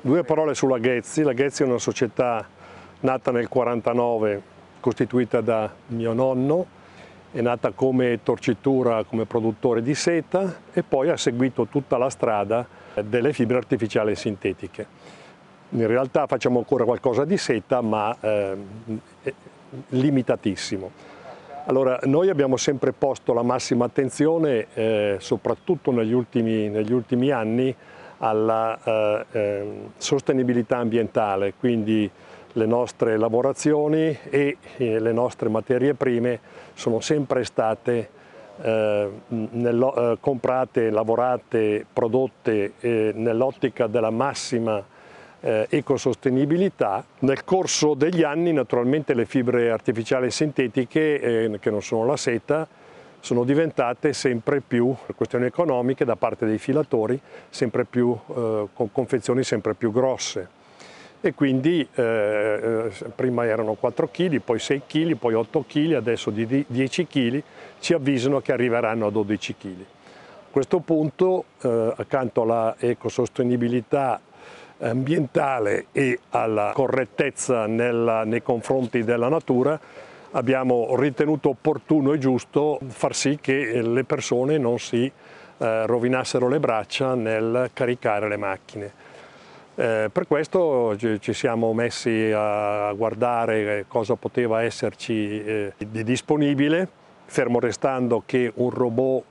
Due parole sulla Ghezzi. La Ghezzi è una società nata nel 1949, costituita da mio nonno, è nata come torcitura, come produttore di seta e poi ha seguito tutta la strada delle fibre artificiali e sintetiche. In realtà facciamo ancora qualcosa di seta, ma eh, limitatissimo. Allora, noi abbiamo sempre posto la massima attenzione, eh, soprattutto negli ultimi, negli ultimi anni, alla eh, ehm, sostenibilità ambientale, quindi le nostre lavorazioni e eh, le nostre materie prime sono sempre state eh, nel, eh, comprate, lavorate, prodotte eh, nell'ottica della massima eh, ecosostenibilità. Nel corso degli anni naturalmente le fibre artificiali sintetiche, che non sono la seta, sono diventate sempre più, questioni economiche, da parte dei filatori, sempre più, eh, con confezioni sempre più grosse. E quindi eh, eh prima erano 4 kg, poi 6 kg, poi 8 kg, adesso di 10 kg, ci avvisano che arriveranno a 12 kg. A questo punto, eh, accanto alla ecosostenibilità ambientale e alla correttezza nella, nei confronti della natura, abbiamo ritenuto opportuno e giusto far sì che le persone non si eh, rovinassero le braccia nel caricare le macchine. Eh, per questo ci siamo messi a guardare cosa poteva esserci eh, di disponibile, fermo restando che un robot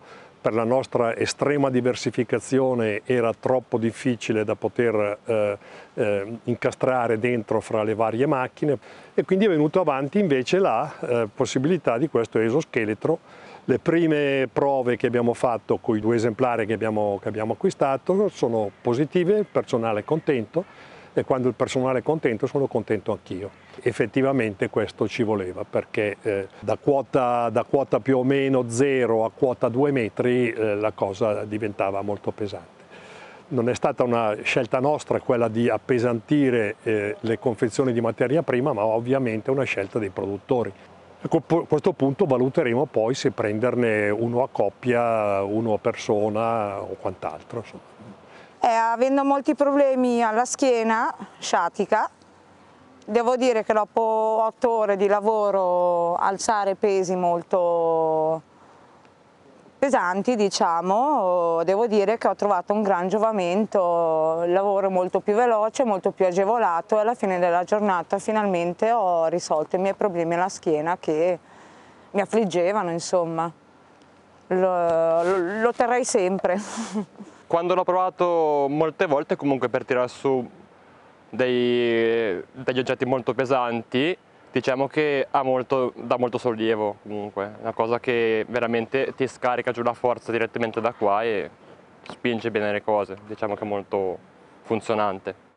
per la nostra estrema diversificazione era troppo difficile da poter eh, eh, incastrare dentro fra le varie macchine e quindi è venuto avanti invece la eh, possibilità di questo esoscheletro. Le prime prove che abbiamo fatto con i due esemplari che abbiamo, che abbiamo acquistato sono positive, il personale è contento e quando il personale è contento sono contento anch'io. Effettivamente questo ci voleva perché eh, da, quota, da, quota, più o meno zero a quota due metri eh, la cosa diventava molto pesante. Non è stata una scelta nostra quella di appesantire eh, le confezioni di materia prima, ma ovviamente una scelta dei produttori. A questo punto valuteremo poi se prenderne uno a coppia, uno a persona o quant'altro. Eh, avendo molti problemi alla schiena sciatica, devo dire che dopo otto ore di lavoro alzare pesi molto pesanti, diciamo, devo dire che ho trovato un gran giovamento, il lavoro molto più veloce, molto più agevolato e alla fine della giornata finalmente ho risolto i miei problemi alla schiena che mi affliggevano, insomma. lo, lo, lo terrei sempre. Quando l'ho provato molte volte comunque per tirare su dei, degli oggetti molto pesanti, diciamo che molto, dà molto sollievo comunque, una cosa che veramente ti scarica giù la forza direttamente da qua e spinge bene le cose, diciamo che è molto funzionante.